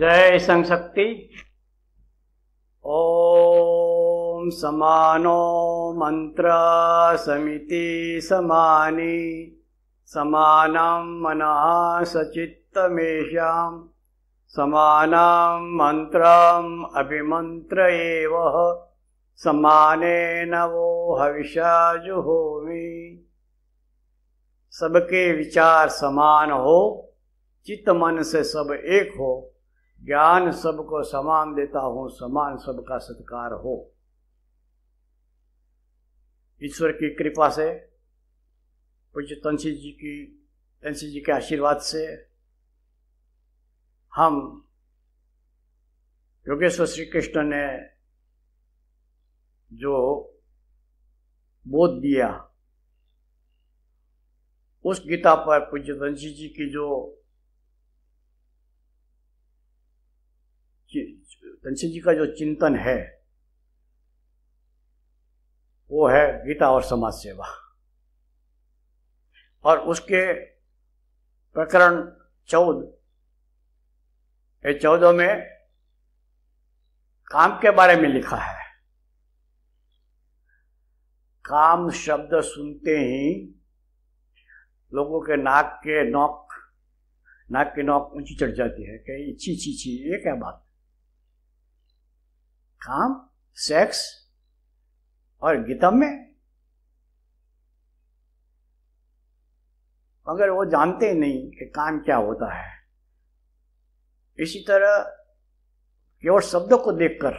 जय संशक्ति ओम समानो मंत्र समिति समानी समानम मना सचित्तमेशा समानाम मंत्रम अभिमंत्र समाने न हविषा जुहोमी सबके विचार समान हो चित्त मन से सब एक हो ज्ञान सबको समान देता हूं समान सबका सत्कार हो ईश्वर की कृपा से पूज्य तंसी जी की तंसी जी के आशीर्वाद से हम योगेश्वर श्री कृष्ण ने जो बोध दिया उस गीता पर पूज्य तंसी जी की जो तुलसी जी का जो चिंतन है वो है गीता और समाज सेवा और उसके प्रकरण चौदह ये चौदह में काम के बारे में लिखा है काम शब्द सुनते ही लोगों के नाक के नोक नाक की नोक ऊंची चढ़ जाती है कि छी छी छी ये क्या बात काम सेक्स और गीतम में मगर वो जानते ही नहीं कि काम क्या होता है इसी तरह केवल शब्दों को देखकर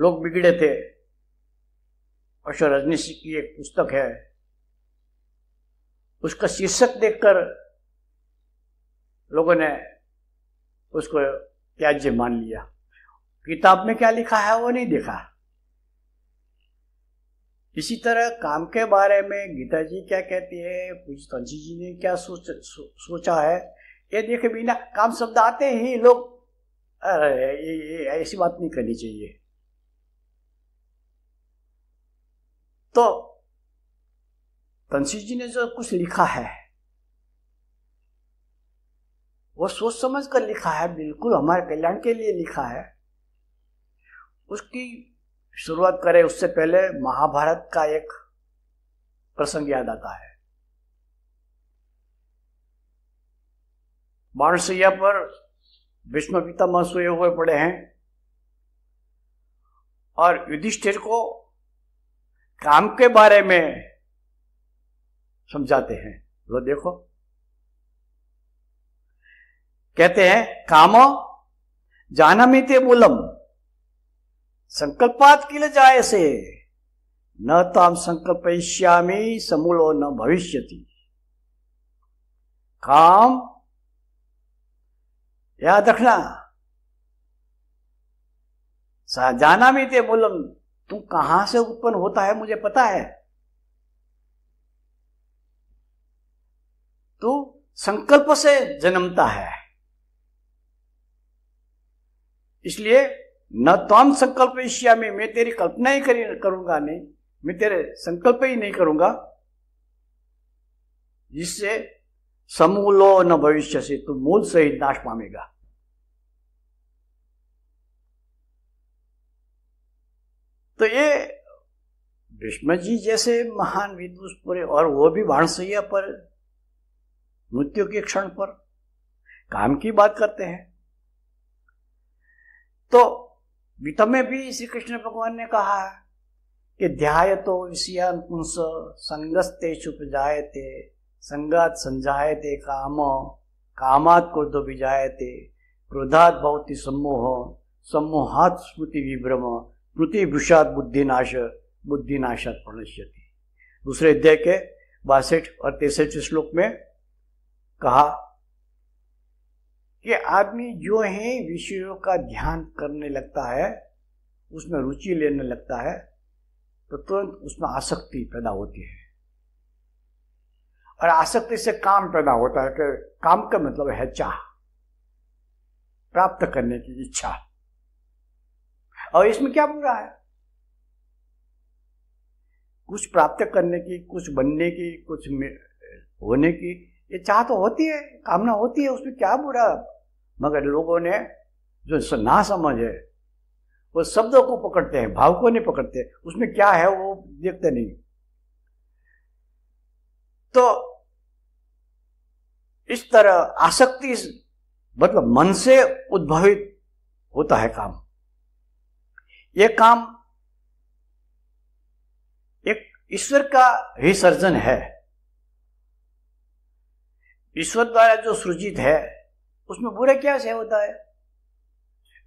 लोग बिगड़े थे अशोक रजनीश की एक पुस्तक है उसका शीर्षक देखकर लोगों ने उसको त्याज्य मान लिया किताब में क्या लिखा है वो नहीं देखा इसी तरह काम के बारे में गीता जी क्या कहती है कुछ तुलसी जी ने क्या सोच सो, सोचा है ये देखे बिना काम शब्द आते ही लोग अरे ये, ऐसी बात नहीं करनी चाहिए तो तंशी जी ने जो कुछ लिखा है वो सोच समझ कर लिखा है बिल्कुल हमारे कल्याण के लिए लिखा है उसकी शुरुआत करें उससे पहले महाभारत का एक प्रसंग याद आता है बाणसैया पर भीष्म पितामह सोए हुए पड़े हैं और युधिष्ठिर को काम के बारे में समझाते हैं बोलो देखो कहते हैं काम जानमिते मूलम संकल्पात किल जाय से न ताम श्यामी समूलो न भविष्य काम याद रखना जाना भी थे बोलम तू कहां से उत्पन्न होता है मुझे पता है तू तो संकल्प से जन्मता है इसलिए न त्वाम संकल्प ईश्या में मैं तेरी कल्पना ही करी करूंगा नहीं मैं तेरे संकल्प ही नहीं करूंगा जिससे समूलो न भविष्य से तू तो मूल सहित नाश पामेगा तो ये भीष्म जी जैसे महान विदुष पूरे और वो भी वाणसैया पर मृत्यु के क्षण पर काम की बात करते हैं तो गीता में भी श्री कृष्ण भगवान ने कहा है कि ध्याय तो विषयांकुश संगस्ते छुप जायते संगत संजायते काम कामात क्रोध विजायते क्रोधात भवती सम्मोह सम्मोहात स्मृति विभ्रम स्मृति भूषात बुद्धिनाश बुद्धिनाशात प्रणश्यति दूसरे अध्याय के बासठ और तिरसठ श्लोक में कहा कि आदमी जो है विषयों का ध्यान करने लगता है उसमें रुचि लेने लगता है तो तुरंत उसमें आसक्ति पैदा होती है और आसक्ति से काम पैदा होता है कि काम का मतलब है चाह प्राप्त करने की इच्छा और इसमें क्या बुरा है कुछ प्राप्त करने की कुछ बनने की कुछ होने की ये चाह तो होती है कामना होती है उसमें क्या बुरा मगर लोगों ने जो ना समझ है वो शब्दों को पकड़ते हैं भाव को नहीं पकड़ते उसमें क्या है वो देखते नहीं तो इस तरह आसक्ति मतलब मन से उद्भवित होता है काम ये काम एक ईश्वर का ही सर्जन है ईश्वर द्वारा जो सृजित है उसमें बुरा क्या से होता है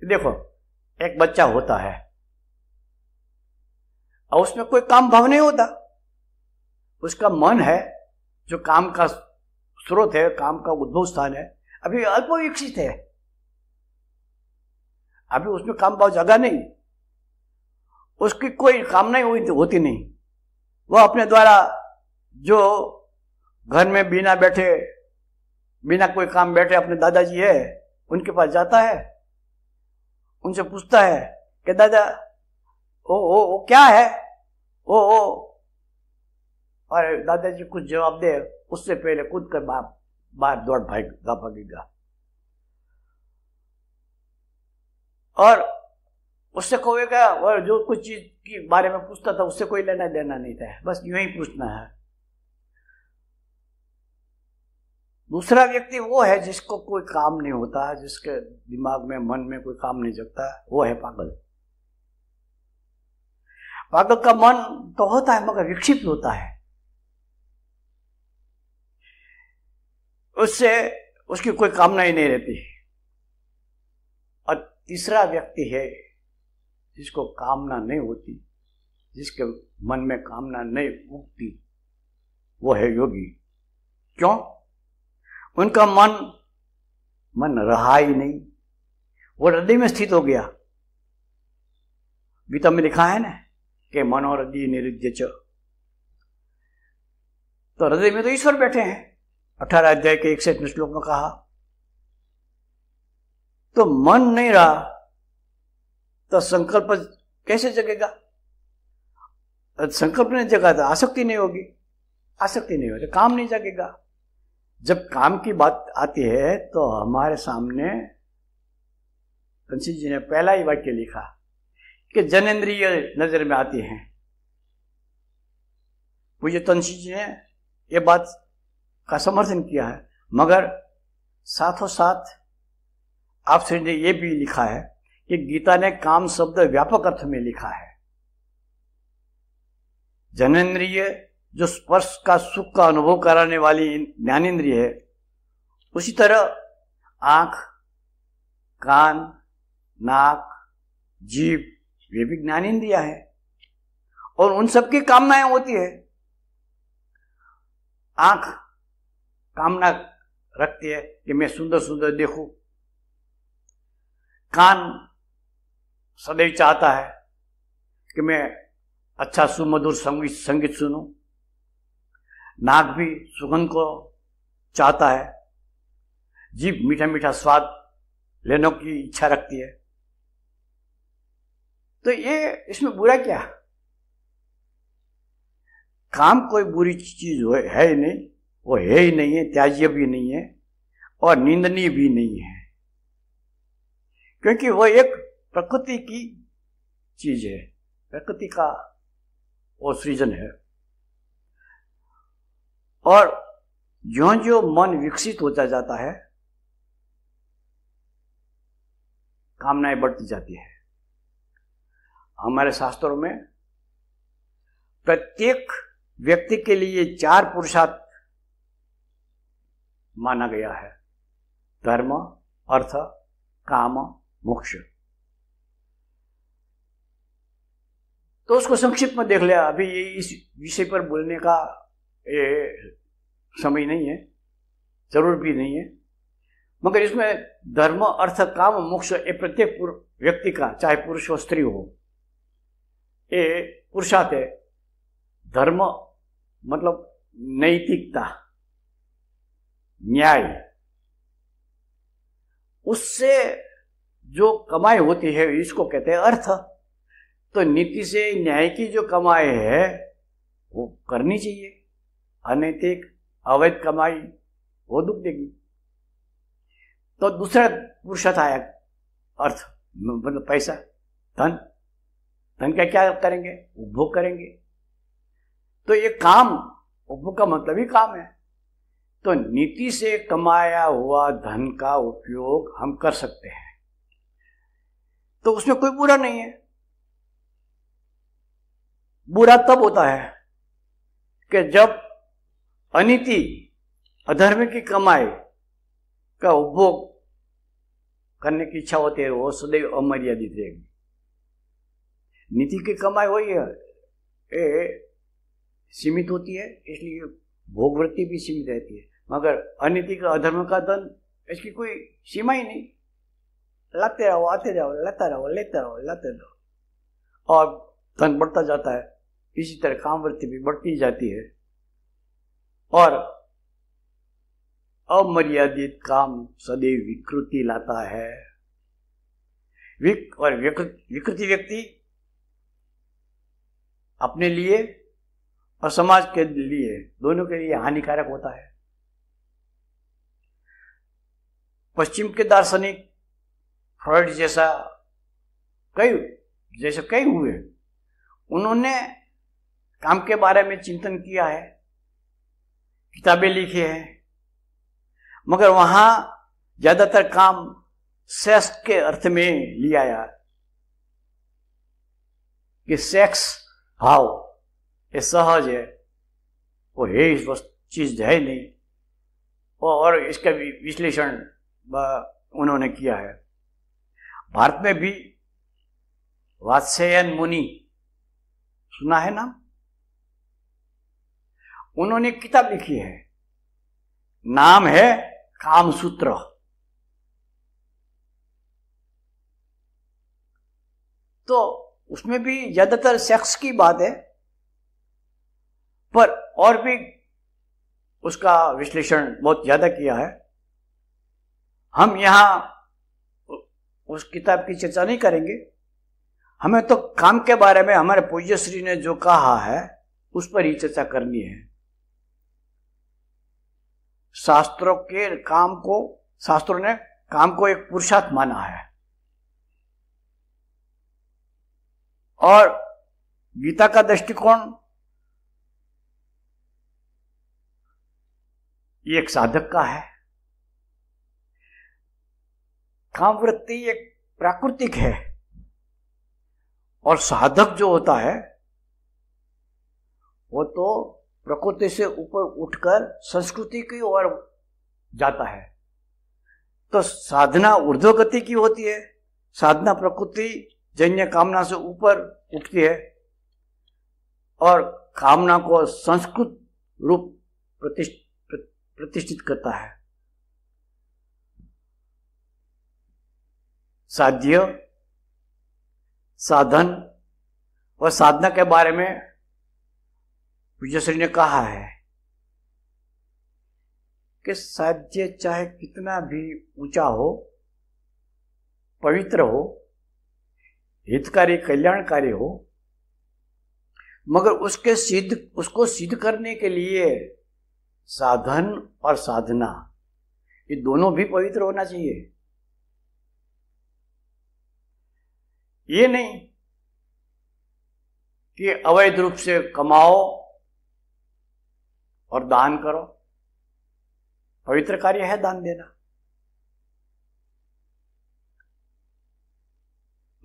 देखो एक बच्चा होता है और उसमें कोई काम भाव नहीं होता उसका मन है जो काम का स्रोत है काम का उद्भव स्थान है अभी अल्प विकसित है अभी उसमें काम भाव जगह नहीं उसकी कोई कामनाएं हुई होती नहीं वो अपने द्वारा जो घर में बिना बैठे बिना कोई काम बैठे अपने दादाजी है उनके पास जाता है उनसे पूछता है कि दादा ओ ओ ओ क्या है ओ ओ और दादाजी कुछ जवाब दे उससे पहले कूद कर बाप बाहर दौड़ भाई भागेगा और उससे खोएगा और जो कुछ चीज के बारे में पूछता था उससे कोई लेना देना नहीं था बस यूं ही पूछना है दूसरा व्यक्ति वो है जिसको कोई काम नहीं होता है जिसके दिमाग में मन में कोई काम नहीं जगता है वो है पागल पागल का मन तो होता है मगर विक्षिप्त होता है उससे उसकी कोई कामना ही नहीं रहती और तीसरा व्यक्ति है जिसको कामना नहीं होती जिसके मन में कामना नहीं उगती वो है योगी क्यों उनका मन मन रहा ही नहीं वो हृदय में स्थित हो गया गीता में लिखा है ना कि मनोरदी निरुद्ध तो हृदय में तो ईश्वर बैठे हैं अठारह अध्याय के एक से श्लोक में कहा तो मन नहीं रहा तो संकल्प कैसे जगेगा संकल्प नहीं जगा तो आसक्ति नहीं होगी आसक्ति नहीं होगी काम नहीं जगेगा जब काम की बात आती है तो हमारे सामने जी ने पहला ही वाक्य लिखा कि जनेन्द्रिय नजर में आती हैं पूज्य तंशी जी ने यह बात का समर्थन किया है मगर साथो साथ आप श्री ने यह भी लिखा है कि गीता ने काम शब्द व्यापक अर्थ में लिखा है जनेन्द्रिय जो स्पर्श का सुख का अनुभव कराने वाली ज्ञानेन्द्रिय है उसी तरह आंख कान नाक जीव ये भी ज्ञानेन्द्रिया है और उन सब की कामनाएं होती है आंख कामना रखती है कि मैं सुंदर सुंदर देखू कान सदैव चाहता है कि मैं अच्छा सुमधुर संगीत संगीत सुनूं नाक भी सुगंध को चाहता है जीभ मीठा मीठा स्वाद लेने की इच्छा रखती है तो ये इसमें बुरा क्या काम कोई बुरी चीज है ही नहीं वो है ही नहीं है त्याज्य भी नहीं है और निंदनीय भी नहीं है क्योंकि वो एक प्रकृति की चीज है प्रकृति का वो सृजन है और जो जो मन विकसित होता जाता है कामनाएं बढ़ती जाती है हमारे शास्त्रों में प्रत्येक व्यक्ति के लिए चार पुरुषार्थ माना गया है धर्म अर्थ काम मोक्ष तो उसको संक्षिप्त में देख लिया अभी ये इस विषय पर बोलने का ये समय नहीं है जरूर भी नहीं है मगर इसमें धर्म अर्थ काम मोक्ष ये प्रत्येक व्यक्ति का चाहे पुरुष हो स्त्री हो ये पुरुषार्थ है धर्म मतलब नैतिकता न्याय उससे जो कमाई होती है इसको कहते हैं अर्थ तो नीति से न्याय की जो कमाई है वो करनी चाहिए अनैतिक अवैध कमाई वो दुख देगी तो दूसरा पुरुषार्थ आया अर्थ मतलब पैसा धन धन का क्या करेंगे उपभोग करेंगे तो ये काम उपभोग का मतलब ही काम है तो नीति से कमाया हुआ धन का उपयोग हम कर सकते हैं तो उसमें कोई बुरा नहीं है बुरा तब होता है कि जब अनिति अधर्म की कमाई का उपभोग करने की इच्छा होती है वो सदैव अमर्यादित रहेगी नीति की कमाई वही है ए, सीमित होती है इसलिए भोगवृत्ति भी सीमित रहती है मगर अनिति का अधर्म का धन इसकी कोई सीमा ही नहीं लाते रहो आते जाओ लाता रहो लेते रहो लाते रहो और धन बढ़ता जाता है इसी तरह काम वृत्ति भी बढ़ती जाती है और अमर्यादित काम सदैव विकृति लाता है विक और विकृति व्यक्ति अपने लिए और समाज के लिए दोनों के लिए हानिकारक होता है पश्चिम के दार्शनिक फ्रॉइड जैसा कई जैसे कई हुए उन्होंने काम के बारे में चिंतन किया है किताबें लिखी हैं मगर वहां ज्यादातर काम सेक्स के अर्थ में लिया आया कि सेक्स भाव ये सहज है वो है इस चीज है नहीं और इसका विश्लेषण उन्होंने किया है भारत में भी वात्सयन मुनि सुना है ना उन्होंने किताब लिखी है नाम है कामसूत्र तो उसमें भी ज्यादातर सेक्स की बात है पर और भी उसका विश्लेषण बहुत ज्यादा किया है हम यहां उस किताब की चर्चा नहीं करेंगे हमें तो काम के बारे में हमारे पूज्य श्री ने जो कहा है उस पर ही चर्चा करनी है शास्त्रों के काम को शास्त्रों ने काम को एक पुरुषार्थ माना है और गीता का दृष्टिकोण ये एक साधक का है काम वृत्ति एक प्राकृतिक है और साधक जो होता है वो तो प्रकृति से ऊपर उठकर संस्कृति की ओर जाता है तो साधना ऊर्ध गति की होती है साधना प्रकृति जन्य कामना से ऊपर उठती है और कामना को संस्कृत रूप प्रतिष्ठित करता है साध्य साधन और साधना के बारे में विजयश्री ने कहा है कि साध्य चाहे कितना भी ऊंचा हो पवित्र हो हितकारी कल्याणकारी हो मगर उसके सिद्ध उसको सिद्ध करने के लिए साधन और साधना ये दोनों भी पवित्र होना चाहिए ये नहीं कि अवैध रूप से कमाओ और दान करो पवित्र कार्य है दान देना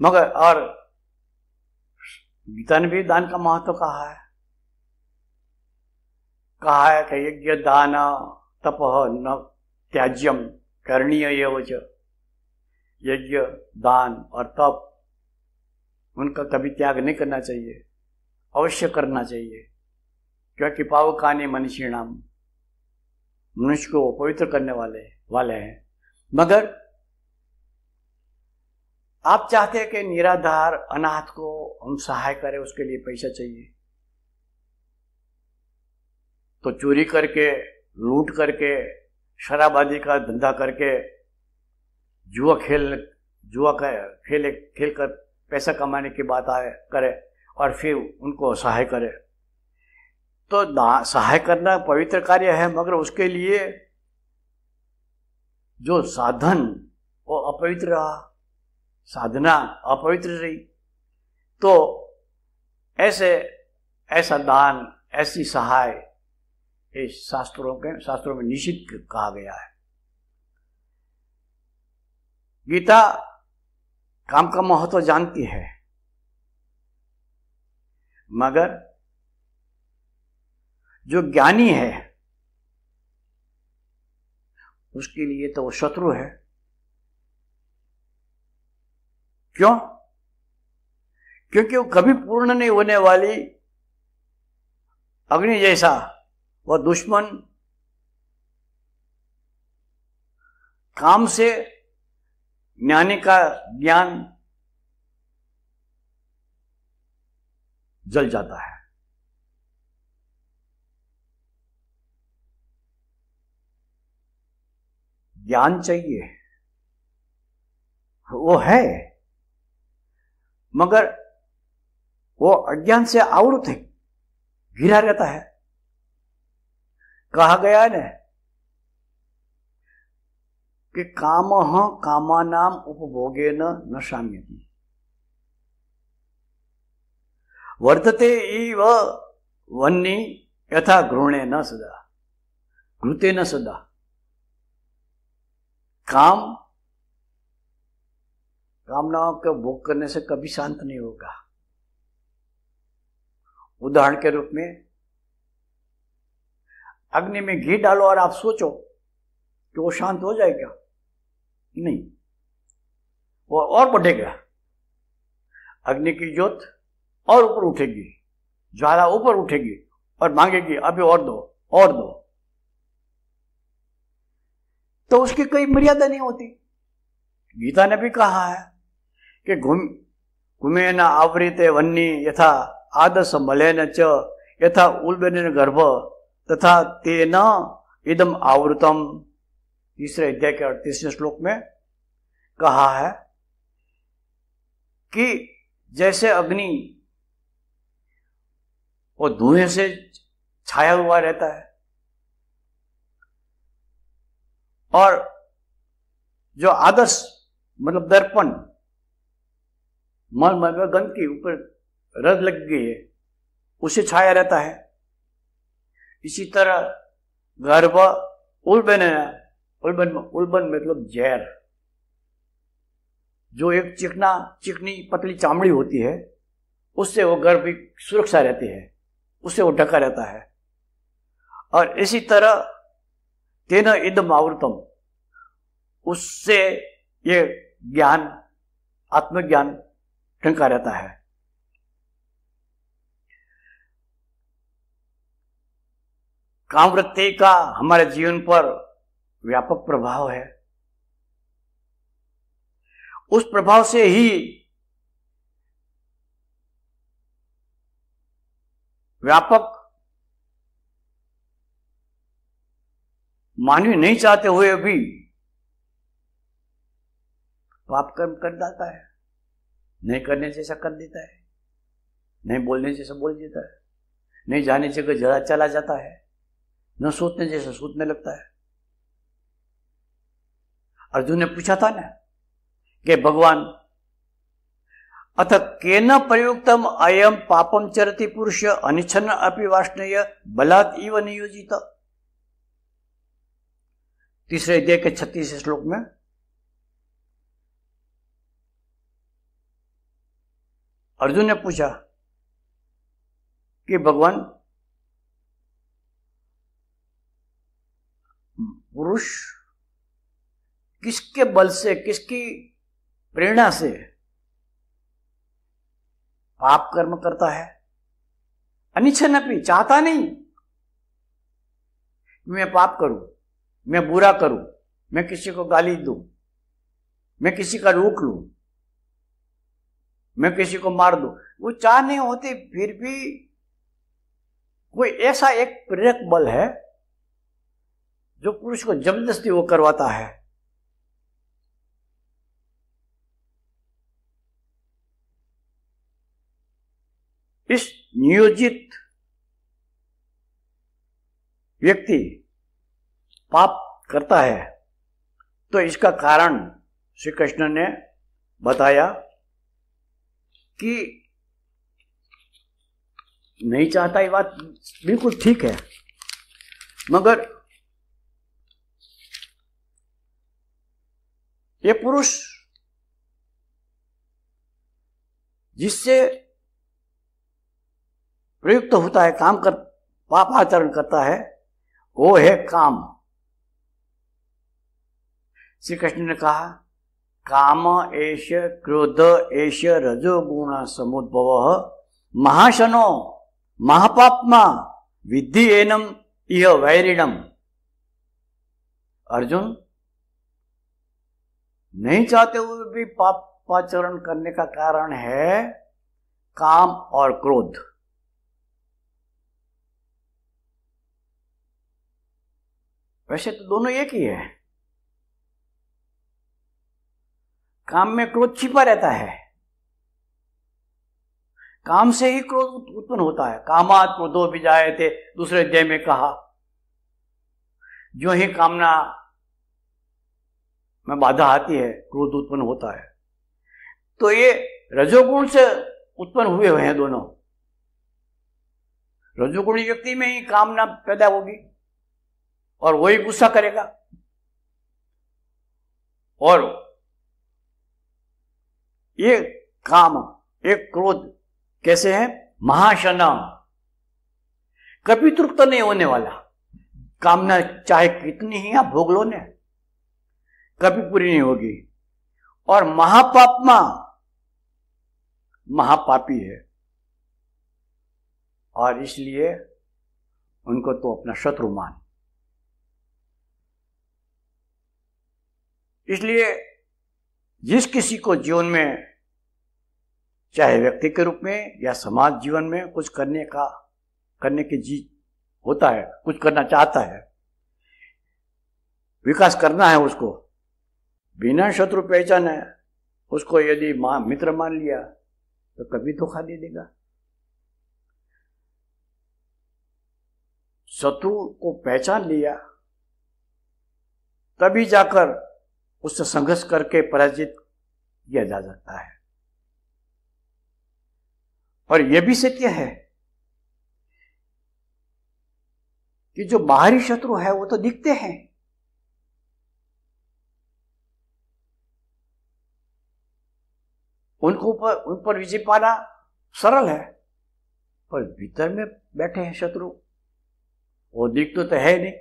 मगर और गीता ने भी दान का महत्व कहा है कहा है कि यज्ञ दान तप न त्याज्यम करणीय ये यज्ञ दान और तप उनका कभी त्याग नहीं करना चाहिए अवश्य करना चाहिए क्योंकि पाव खाने मनुष्य नाम मनुष्य को पवित्र करने वाले वाले हैं मगर आप चाहते हैं कि निराधार अनाथ को हम सहाय करें उसके लिए पैसा चाहिए तो चोरी करके लूट करके शराबादी का धंधा करके जुआ खेल जुआ कर खेले खेल कर पैसा कमाने की बात आए करे और फिर उनको सहाय करे तो सहाय करना पवित्र कार्य है मगर उसके लिए जो साधन वो अपवित्र रहा साधना अपवित्र रही तो ऐसे ऐसा दान ऐसी सहाय इस शास्त्रों के शास्त्रों में निश्चित कहा गया है गीता काम का महत्व जानती है मगर जो ज्ञानी है उसके लिए तो वो शत्रु है क्यों क्योंकि वो कभी पूर्ण नहीं होने वाली अग्नि जैसा वह दुश्मन काम से ज्ञानी का ज्ञान जल जाता है ज्ञान चाहिए वो है मगर वो अज्ञान से आवृत है घिरा रहता है कहा गया है कि काम कामानाम उपभोगे न न शाम्यति वर्तते इव वन्नी यथा घृणे न सदा घृते न सदा काम कामनाओं का भोग करने से कभी शांत नहीं होगा उदाहरण के रूप में अग्नि में घी डालो और आप सोचो कि वो शांत हो जाएगा नहीं वो और बढ़ेगा अग्नि की ज्योत और ऊपर उठेगी ज्वाला ऊपर उठेगी और मांगेगी अभी और दो और दो तो उसकी कोई मर्यादा नहीं होती गीता ने भी कहा है कि घुम घुमे न आवृत वन्नी यथा आदस मले न च यथा उलबे गर्भ तथा ते न इदम आवृतम तीसरे अध्याय के अड़तीसवें श्लोक में कहा है कि जैसे अग्नि वो धुएं से छाया हुआ रहता है और जो आदर्श मतलब दर्पण मन में के ऊपर रद लग गई है उसे छाया रहता है इसी तरह गर्भ उलबन उलबन उलबन मतलब जहर जो एक चिकना चिकनी पतली चामड़ी होती है उससे वो गर्भ सुरक्षा रहती है उससे वो ढका रहता है और इसी तरह तेना इदम आवृतम उससे ये ज्ञान आत्मज्ञान टंका रहता है काम वृत्ति का हमारे जीवन पर व्यापक प्रभाव है उस प्रभाव से ही व्यापक मानवी नहीं चाहते हुए भी पाप कर्म कर डालता है नहीं करने जैसा कर देता है नहीं बोलने जैसा बोल देता है नहीं जाने जगह जरा चला जाता है न सोचने जैसा सोचने लगता है अर्जुन ने पूछा था ना कि भगवान अथ के न प्रयुक्तम अयम पापम चरती पुरुष अनिच्छन अपि वाष्णय बलात् नियोजित तीसरे अध्याय के छत्तीस श्लोक में अर्जुन ने पूछा कि भगवान पुरुष किसके बल से किसकी प्रेरणा से पाप कर्म करता है अनिच्छा नी चाहता नहीं मैं पाप करूं मैं बुरा करूं मैं किसी को गाली दूं मैं किसी का रूख लू मैं किसी को मार दू वो चाह नहीं होती फिर भी कोई ऐसा एक प्रेरक बल है जो पुरुष को जबरदस्ती वो करवाता है इस नियोजित व्यक्ति पाप करता है तो इसका कारण श्री कृष्ण ने बताया कि नहीं चाहता ये बात बिल्कुल ठीक है मगर ये पुरुष जिससे प्रयुक्त होता है काम कर पाप आचरण करता है वो है काम श्री कृष्ण ने कहा काम एश क्रोध एश रजोगुण समुद्भव महाशनो महापापमा विद्धि एनम यह वैरिणम अर्जुन नहीं चाहते हुए भी पापाचरण करने का कारण है काम और क्रोध वैसे तो दोनों एक ही है काम में क्रोध छिपा रहता है काम से ही क्रोध उत्पन्न होता है कामात क्रोधो भी जाए थे दूसरे अध्याय में कहा जो ही कामना में बाधा आती है क्रोध उत्पन्न होता है तो ये रजोगुण से उत्पन्न हुए हुए हैं दोनों रजोगुण व्यक्ति में ही कामना पैदा होगी और वही गुस्सा करेगा और ये काम ये क्रोध कैसे है महाशनम कभी तृप्त नहीं होने वाला कामना चाहे कितनी ही आप भोग लो ने कभी पूरी नहीं होगी और महापापमा महापापी है और इसलिए उनको तो अपना शत्रु मान इसलिए जिस किसी को जीवन में चाहे व्यक्ति के रूप में या समाज जीवन में कुछ करने का करने की जी होता है कुछ करना चाहता है विकास करना है उसको बिना शत्रु पहचान है उसको यदि मां मित्र मान लिया तो कभी धोखा दे देगा शत्रु को पहचान लिया तभी जाकर उससे संघर्ष करके पराजित किया जा सकता है और यह भी सत्य है कि जो बाहरी शत्रु है वो तो दिखते हैं उनको पर, उन पर विजय पाना सरल है पर भीतर में बैठे हैं शत्रु वो दिख तो, तो है नहीं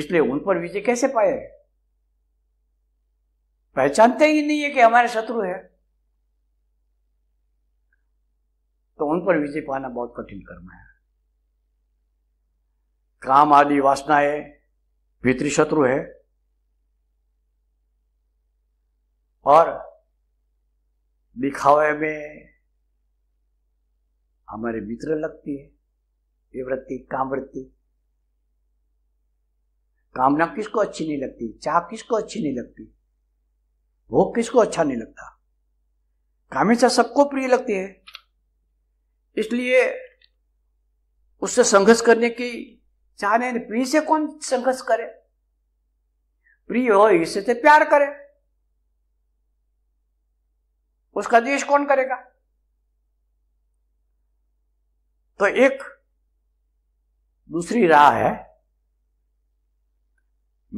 इसलिए उन पर विजय कैसे पाए पहचानते ही नहीं है कि हमारे शत्रु है उन पर विजय पाना बहुत कठिन कर्म है काम आदि वासनाएं पितृ शत्रु है और दिखावे में हमारे मित्र लगती है ये वृत्ति काम वृत्ति कामना किसको अच्छी नहीं लगती चाह किसको अच्छी नहीं लगती भोग किसको अच्छा नहीं लगता कामेशा सबको प्रिय लगती है इसलिए उससे संघर्ष करने की चाहने प्रिय से कौन संघर्ष करे प्रिय हो इससे से तो प्यार करे उसका देश कौन करेगा तो एक दूसरी राह है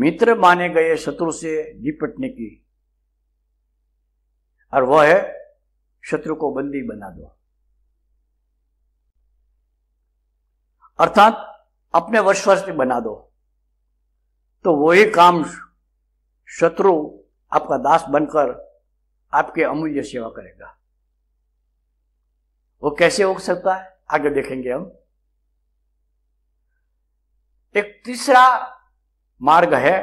मित्र माने गए शत्रु से निपटने की और वह है शत्रु को बंदी बना दो अर्थात अपने वर्ष में बना दो तो वही काम शत्रु आपका दास बनकर आपके अमूल्य सेवा करेगा वो कैसे हो सकता है आगे देखेंगे हम एक तीसरा मार्ग है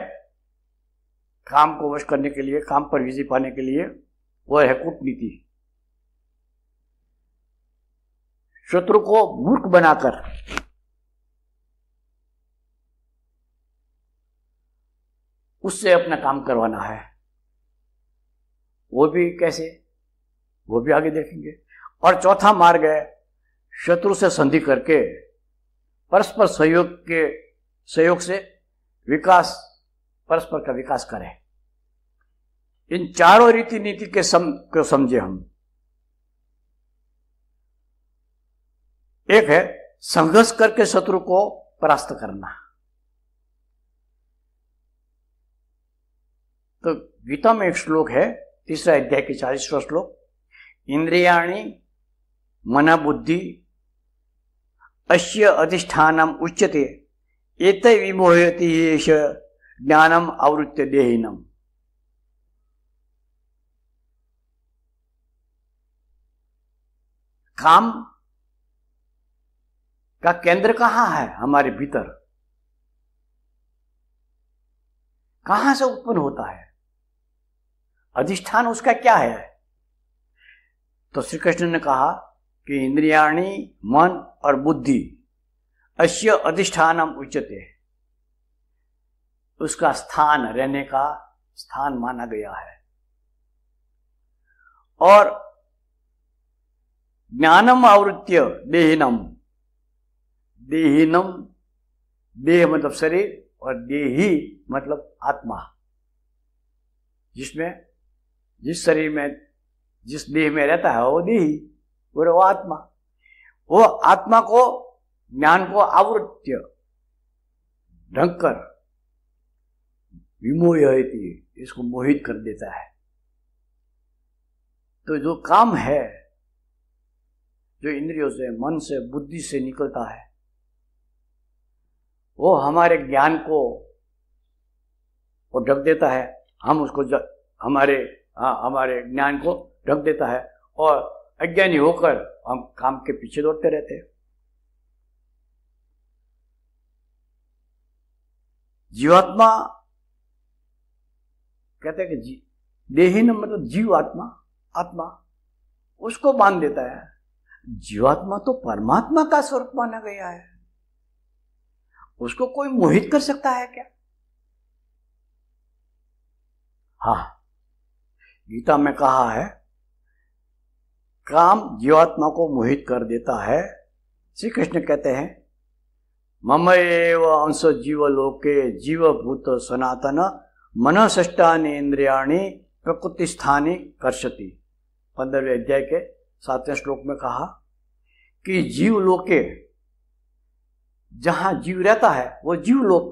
काम को वश करने के लिए काम पर विजय पाने के लिए वह है कूटनीति शत्रु को मूर्ख बनाकर उससे अपना काम करवाना है वो भी कैसे वो भी आगे देखेंगे और चौथा मार्ग है शत्रु से संधि करके परस्पर सहयोग के सहयोग से विकास परस्पर का विकास करें इन चारों रीति नीति के सम को समझे हम एक है संघर्ष करके शत्रु को परास्त करना तो गीता में एक श्लोक है तीसरा अध्याय के चालीसवा श्लोक इंद्रियाणी मन बुद्धि अश्य अधिष्ठान उच्यते एत विमोहती येष ज्ञानम आवृत्य देहीनम काम का केंद्र कहां है हमारे भीतर कहां से उत्पन्न होता है अधिष्ठान उसका क्या है तो श्री कृष्ण ने कहा कि इंद्रियाणी मन और बुद्धि अश्य अधिष्ठान उचित उसका स्थान रहने का स्थान माना गया है और ज्ञानम आवृत्य देहिनम देहिनम देह मतलब शरीर और देही मतलब आत्मा जिसमें जिस शरीर में जिस देह में रहता है वो देह और वो आत्मा वो आत्मा को ज्ञान को आवृत्य ढंकर विमोह इसको मोहित कर देता है तो जो काम है जो इंद्रियों से मन से बुद्धि से निकलता है वो हमारे ज्ञान को वो ढक देता है हम उसको हमारे हाँ, हमारे ज्ञान को ढक देता है और अज्ञानी होकर हम काम के पीछे दौड़ते रहते हैं जीवात्मा कहते हैं कि जी, देहीन मतलब जीव आत्मा आत्मा उसको बांध देता है जीवात्मा तो परमात्मा का स्वरूप माना गया है उसको कोई मोहित कर सकता है क्या हाँ गीता में कहा है काम जीवात्मा को मोहित कर देता है श्री कृष्ण कहते हैं मम एव अंश जीवलोके भूत सनातन मन मनसष्टानी इंद्रियाणी प्रकृति स्थानी कर्षति पंद्रहवें अध्याय के सातवें श्लोक में कहा कि जीव लोके जहां जीव रहता है वो जीवलोक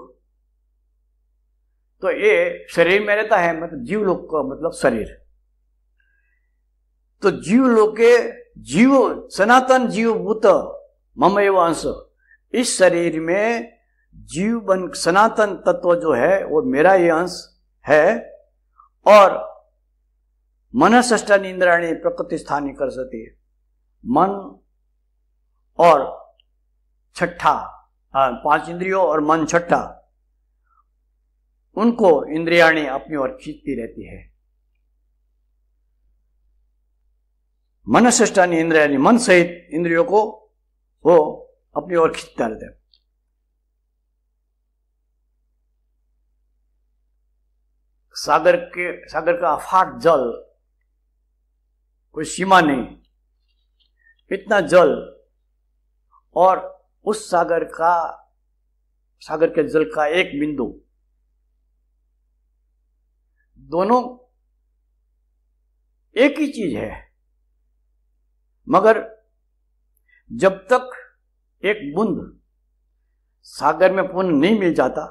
तो ये शरीर में रहता है मतलब जीवलोक का मतलब शरीर तो जीव लोके जीव सनातन जीव भूत मम एव अंश इस शरीर में जीव बन सनातन तत्व जो है वो मेरा ये अंश है और मन सष्टन इंद्राणी प्रकृति स्थानी कर सकती है मन और छठा पांच इंद्रियों और मन छठा उनको इंद्रियाणी अपनी ओर खींचती रहती है मन ने इंद्र यानी मन सहित इंद्रियों को वो अपनी ओर खींचता रहता है सागर के सागर का अफाट जल कोई सीमा नहीं इतना जल और उस सागर का सागर के जल का एक बिंदु दोनों एक ही चीज है मगर जब तक एक बूंद सागर में पुण्य नहीं मिल जाता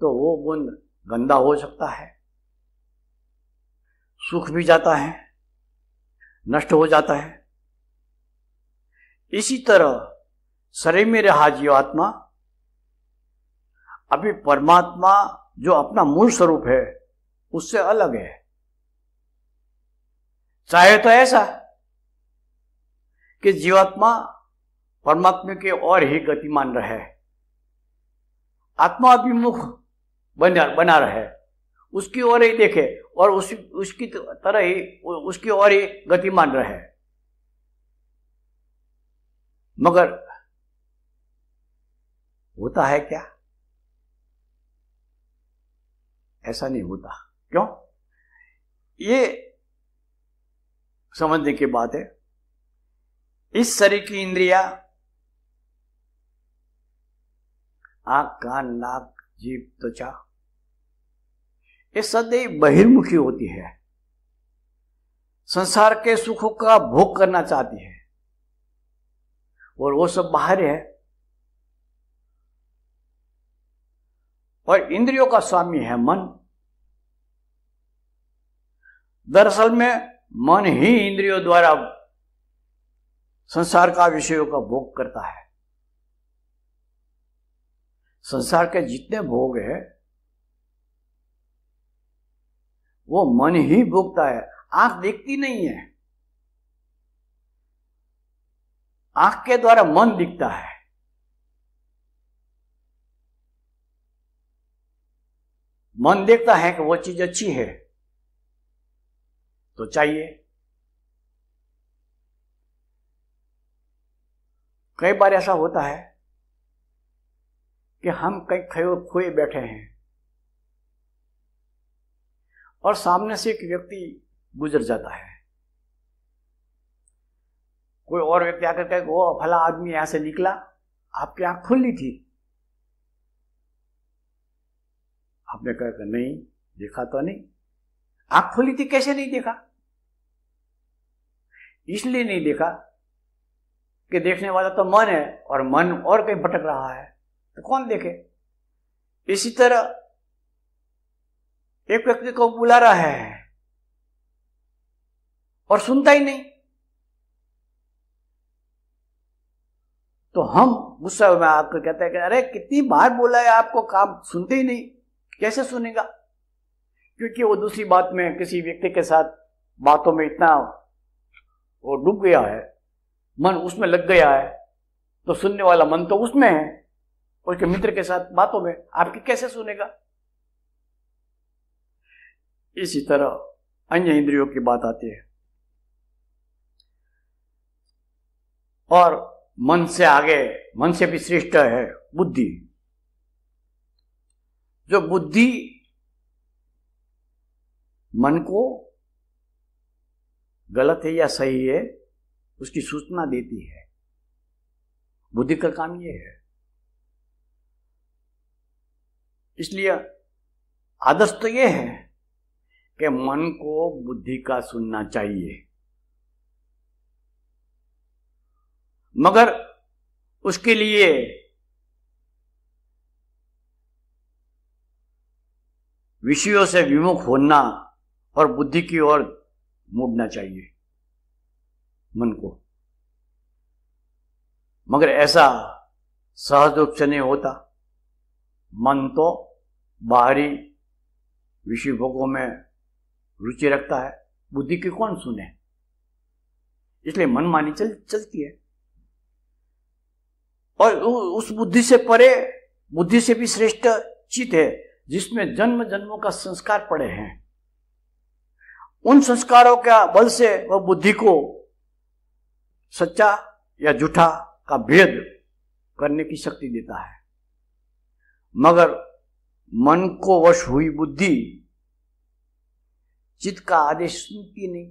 तो वो बूंद गंदा हो सकता है सूख भी जाता है नष्ट हो जाता है इसी तरह शरीर में रहा जीवात्मा अभी परमात्मा जो अपना मूल स्वरूप है उससे अलग है चाहे तो ऐसा कि जीवात्मा परमात्मा के और ही गतिमान रहे आत्माभिमुख बना बना रहे उसकी ओर ही देखे और उस, उसकी तरह ही उसकी ओर ही गतिमान रहे मगर होता है क्या ऐसा नहीं होता क्यों ये समझने की बात है इस शरीर की इंद्रिया आख कान नाक जीव त्वचा ये सदैव बहिर्मुखी होती है संसार के सुखों का भोग करना चाहती है और वो सब बाहर है और इंद्रियों का स्वामी है मन दरअसल में मन ही इंद्रियों द्वारा संसार का विषयों का भोग करता है संसार के जितने भोग है वो मन ही भोगता है आंख देखती नहीं है आंख के द्वारा मन दिखता है मन देखता है कि वो चीज अच्छी है तो चाहिए कई बार ऐसा होता है कि हम कई खयो खोए बैठे हैं और सामने से एक व्यक्ति गुजर जाता है कोई और व्यक्ति आकर कहे वो भला आदमी यहां से निकला आपकी आंख खुली थी आपने कहा नहीं देखा तो नहीं आप खोली थी कैसे नहीं देखा इसलिए नहीं देखा कि देखने वाला तो मन है और मन और कहीं भटक रहा है तो कौन देखे इसी तरह एक व्यक्ति को बुला रहा है और सुनता ही नहीं तो हम गुस्सा में आपको कहते हैं कि अरे कितनी बार बोला है आपको काम सुनते ही नहीं कैसे सुनेगा क्योंकि वो दूसरी बात में किसी व्यक्ति के साथ बातों में इतना वो डूब गया है मन उसमें लग गया है तो सुनने वाला मन तो उसमें है उसके मित्र के साथ बातों में आपकी कैसे सुनेगा इसी तरह अन्य इंद्रियों की बात आती है और मन से आगे मन से भी श्रेष्ठ है बुद्धि जो बुद्धि मन को गलत है या सही है उसकी सूचना देती है बुद्धि का काम यह है इसलिए आदर्श तो यह है कि मन को बुद्धि का सुनना चाहिए मगर उसके लिए विषयों से विमुख होना और बुद्धि की ओर मुड़ना चाहिए मन को मगर ऐसा सहज रूप से नहीं होता मन तो बाहरी विषय भोगों में रुचि रखता है बुद्धि की कौन सुने इसलिए मनमानी चल चलती है और उस बुद्धि से परे बुद्धि से भी श्रेष्ठ चित है जिसमें जन्म जन्मों का संस्कार पड़े हैं उन संस्कारों के बल से वह बुद्धि को सच्चा या झूठा का भेद करने की शक्ति देता है मगर मन को वश हुई बुद्धि चित्त का आदेश सुनती नहीं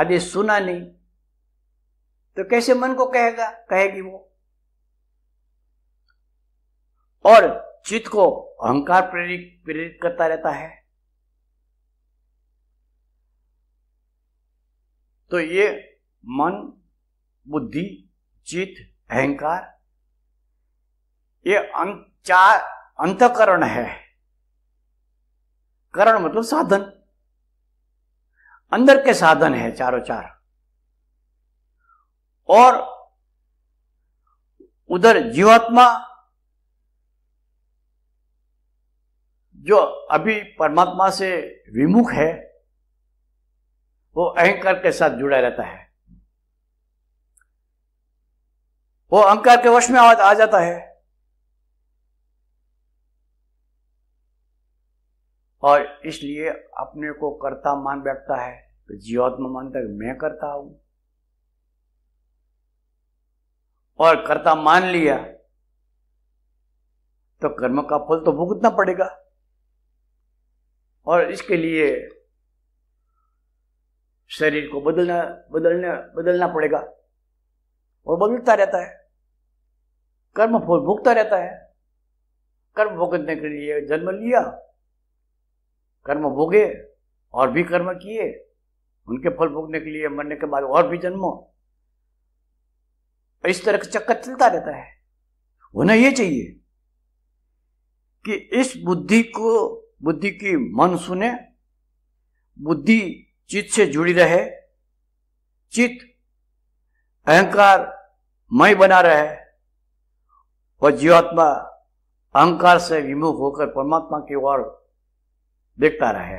आदेश सुना नहीं तो कैसे मन को कहेगा कहेगी वो और चित्त को अहंकार प्रेरित प्रेरित करता रहता है तो ये मन बुद्धि चित अहंकार ये चार अंतकरण है करण मतलब साधन अंदर के साधन है चारों चार और उधर जीवात्मा जो अभी परमात्मा से विमुख है वो अहंकार के साथ जुड़ा रहता है वो अहंकार के वश में आवाज आ जाता है और इसलिए अपने को कर्ता मान बैठता है तो जीवात्मा मानता है मैं करता हूं और कर्ता मान लिया तो कर्म का फल तो भुगतना पड़ेगा और इसके लिए शरीर को बदलना बदलना बदलना पड़ेगा और बदलता रहता है कर्म फल भोगता रहता है कर्म भोगने के लिए जन्म लिया कर्म भोगे और भी कर्म किए उनके फल भोगने के लिए मरने के बाद और भी जन्मो इस तरह का चक्कर चलता रहता है होना यह चाहिए कि इस बुद्धि को बुद्धि की मन सुने बुद्धि चित से जुड़ी रहे चित अहंकार मय बना रहे और जीवात्मा अहंकार से विमुख होकर परमात्मा की ओर देखता रहे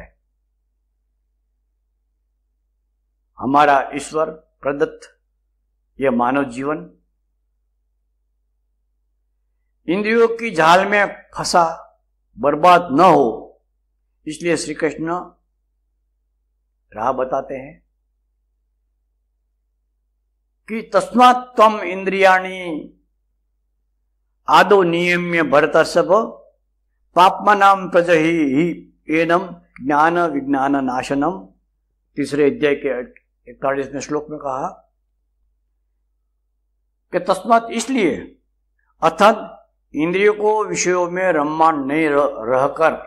हमारा ईश्वर प्रदत्त यह मानव जीवन इंद्रियों की झाल में फंसा बर्बाद न हो इसलिए श्री कृष्ण राह बताते हैं कि तस्मात्म इंद्रिया इंद्रियाणी आदो नियम्य भरत सब नाम प्रज ही एनम ज्ञान विज्ञान नाशनम तीसरे अध्याय के इकतालीसवें श्लोक में कहा कि तस्मात इसलिए अर्थात इंद्रियों को विषयों में रम्मा नहीं रहकर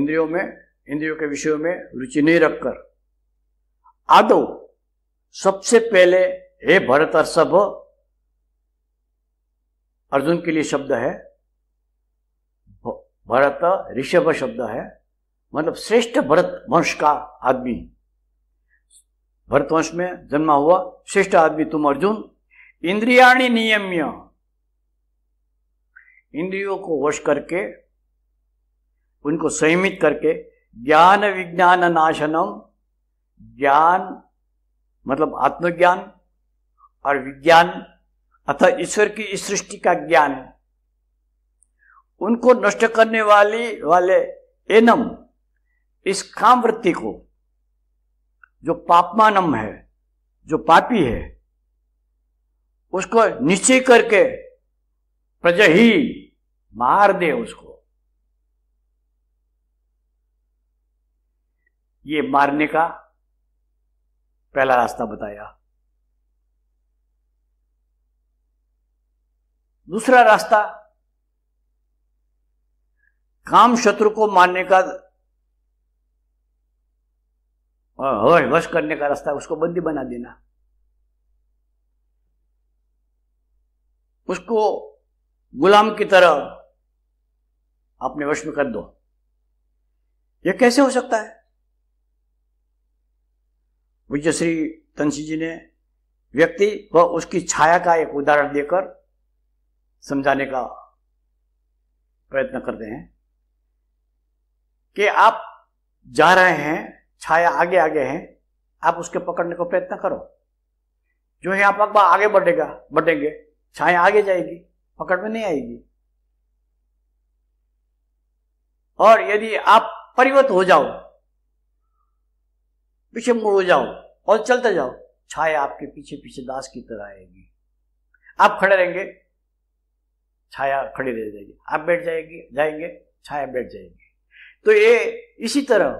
इंद्रियों में इंद्रियों के विषयों में रुचि नहीं रखकर आदो सबसे पहले हे भरत और सब अर्जुन के लिए शब्द है भरत ऋषभ शब्द है मतलब श्रेष्ठ भरत वंश का आदमी भरतवंश में जन्मा हुआ श्रेष्ठ आदमी तुम अर्जुन इंद्रियाणी नियम्य इंद्रियों को वश करके उनको संयमित करके ज्ञान विज्ञान नाशनम ज्ञान मतलब आत्मज्ञान और विज्ञान अर्थात ईश्वर की इस सृष्टि का ज्ञान उनको नष्ट करने वाली वाले एनम इस काम वृत्ति को जो पापमानम है जो पापी है उसको निश्चय करके प्रजही मार दे उसको ये मारने का पहला रास्ता बताया दूसरा रास्ता काम शत्रु को मारने का और वश करने का रास्ता उसको बंदी बना देना उसको गुलाम की तरह अपने वश में कर दो यह कैसे हो सकता है विजयश्री श्री तंशी जी ने व्यक्ति व उसकी छाया का एक उदाहरण देकर समझाने का प्रयत्न करते हैं कि आप जा रहे हैं छाया आगे आगे है आप उसके पकड़ने को प्रयत्न करो जो है आप अखबार आगे बढ़ेगा बढ़ेंगे छाया आगे जाएगी पकड़ में नहीं आएगी और यदि आप परिवत हो जाओ पीछे मुड़ो जाओ और चलते जाओ छाया आपके पीछे पीछे दास की तरह आएगी आप खड़े रहेंगे छाया खड़ी रह जाएगी आप बैठ जाएगी जाएंगे छाया बैठ जाएगी तो ये इसी तरह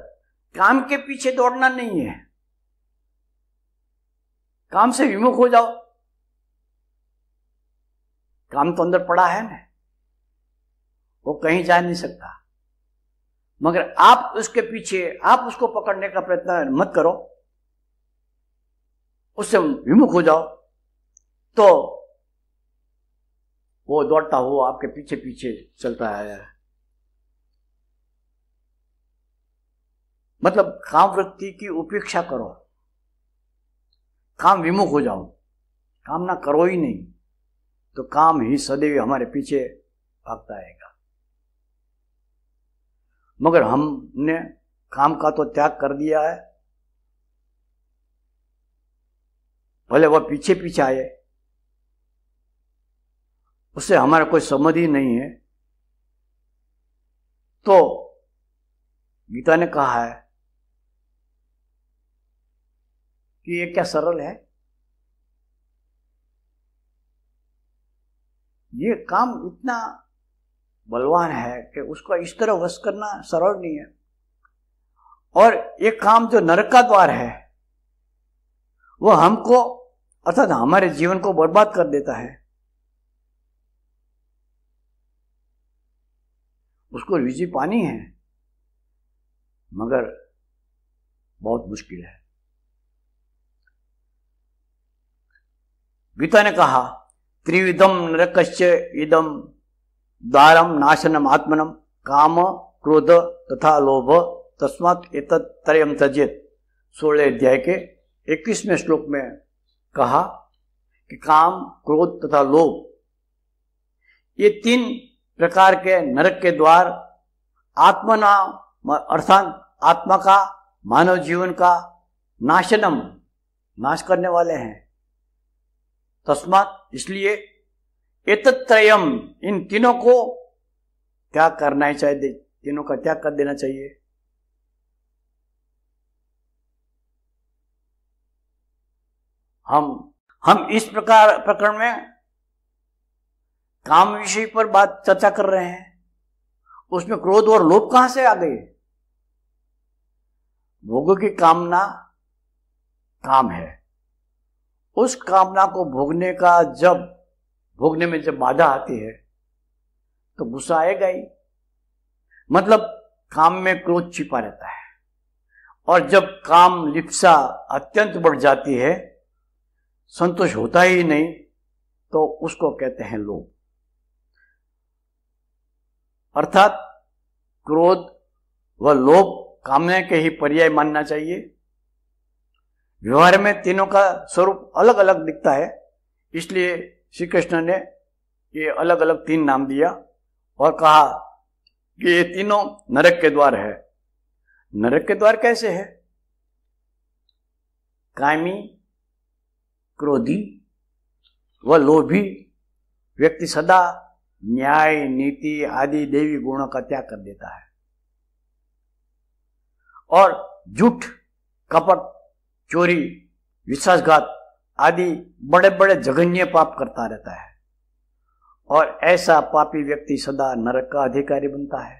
काम के पीछे दौड़ना नहीं है काम से विमुख हो जाओ काम तो अंदर पड़ा है ना वो कहीं जा नहीं सकता मगर आप उसके पीछे आप उसको पकड़ने का प्रयत्न मत करो उससे विमुख हो जाओ तो वो दौड़ता हुआ आपके पीछे पीछे चलता है मतलब काम वृत्ति की उपेक्षा करो काम विमुख हो जाओ काम ना करो ही नहीं तो काम ही सदैव हमारे पीछे भागता आएगा मगर हमने काम का तो त्याग कर दिया है भले वह पीछे पीछे आए उससे हमारा कोई समझ ही नहीं है तो गीता ने कहा है कि ये क्या सरल है ये काम इतना बलवान है कि उसको इस तरह वश करना सरल नहीं है और ये काम जो नरक का द्वार है वो हमको अर्थात हमारे जीवन को बर्बाद कर देता है उसको रिजी पानी है मगर बहुत मुश्किल है गीता ने कहा त्रिविदम नरकश्च इदम द्वारम नाशनम आत्मनम काम क्रोध तथा लोभ तस्मात एतत् सोलह अध्याय के इक्कीसवें श्लोक में कहा कि काम क्रोध तथा लोभ ये तीन प्रकार के नरक के द्वार आत्मना अर्थात आत्मा का मानव जीवन का नाशनम नाश करने वाले हैं तस्मात इसलिए एतत्रयम इन तीनों को त्याग करना ही चाहिए तीनों का त्याग कर देना चाहिए हम हम इस प्रकार प्रकरण में काम विषय पर बात चर्चा कर रहे हैं उसमें क्रोध और लोभ कहां से आ गए भोगों की कामना काम है उस कामना को भोगने का जब भोगने में जब बाधा आती है तो गुस्सा आएगा ही मतलब काम में क्रोध छिपा रहता है और जब काम लिप्सा अत्यंत बढ़ जाती है संतोष होता ही नहीं तो उसको कहते हैं लोभ अर्थात क्रोध व लोभ कामने के ही पर्याय मानना चाहिए व्यवहार में तीनों का स्वरूप अलग अलग दिखता है इसलिए श्री कृष्ण ने ये अलग अलग तीन नाम दिया और कहा कि ये तीनों नरक के द्वार है नरक के द्वार कैसे है कायमी क्रोधी व लोभी व्यक्ति सदा न्याय नीति आदि देवी गुणों का त्याग कर देता है और झूठ कपट चोरी विश्वासघात आदि बड़े बड़े जघन्य पाप करता रहता है और ऐसा पापी व्यक्ति सदा नरक का अधिकारी बनता है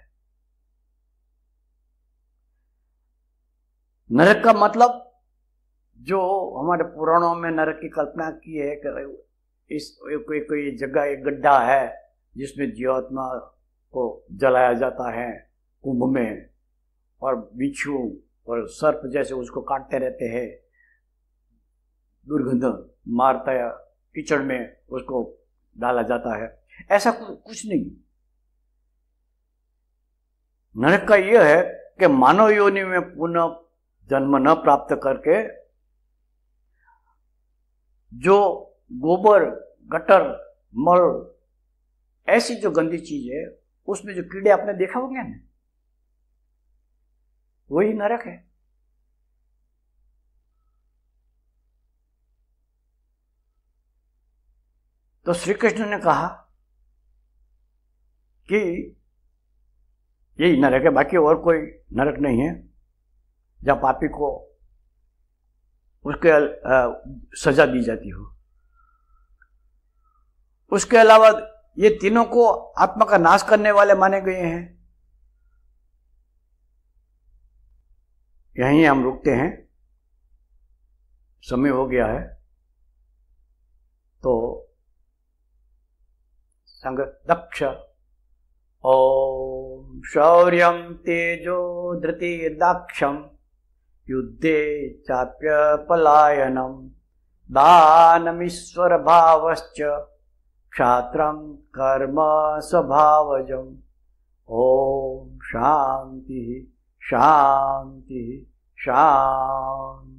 नरक का मतलब जो हमारे पुराणों में नरक की कल्पना की है कि इस कोई कोई जगह एक गड्ढा है जिसमें जीवात्मा को जलाया जाता है कुंभ में और बिच्छू और सर्प जैसे उसको काटते रहते हैं दुर्गंध मारता है कीचड़ में उसको डाला जाता है ऐसा कुछ नहीं नरक का यह है कि मानव योनि में पुनः जन्म न प्राप्त करके जो गोबर गटर मल ऐसी जो गंदी चीज है उसमें जो कीड़े आपने देखा होंगे ना वही नरक है तो श्री कृष्ण ने कहा कि यही नरक है बाकी और कोई नरक नहीं है जहां पापी को उसके सजा दी जाती हो उसके अलावा ये तीनों को आत्मा का नाश करने वाले माने गए हैं यहीं हम रुकते हैं समय हो गया है तो सङ्गदक्ष ॐ शौर्यं तेजो धृते दाक्षं युद्धे चाप्यपलायनं दानमीश्वरभावश्च क्षात्रं कर्म स्वभावजम् ॐ शान्तिः शान्तिः शाम्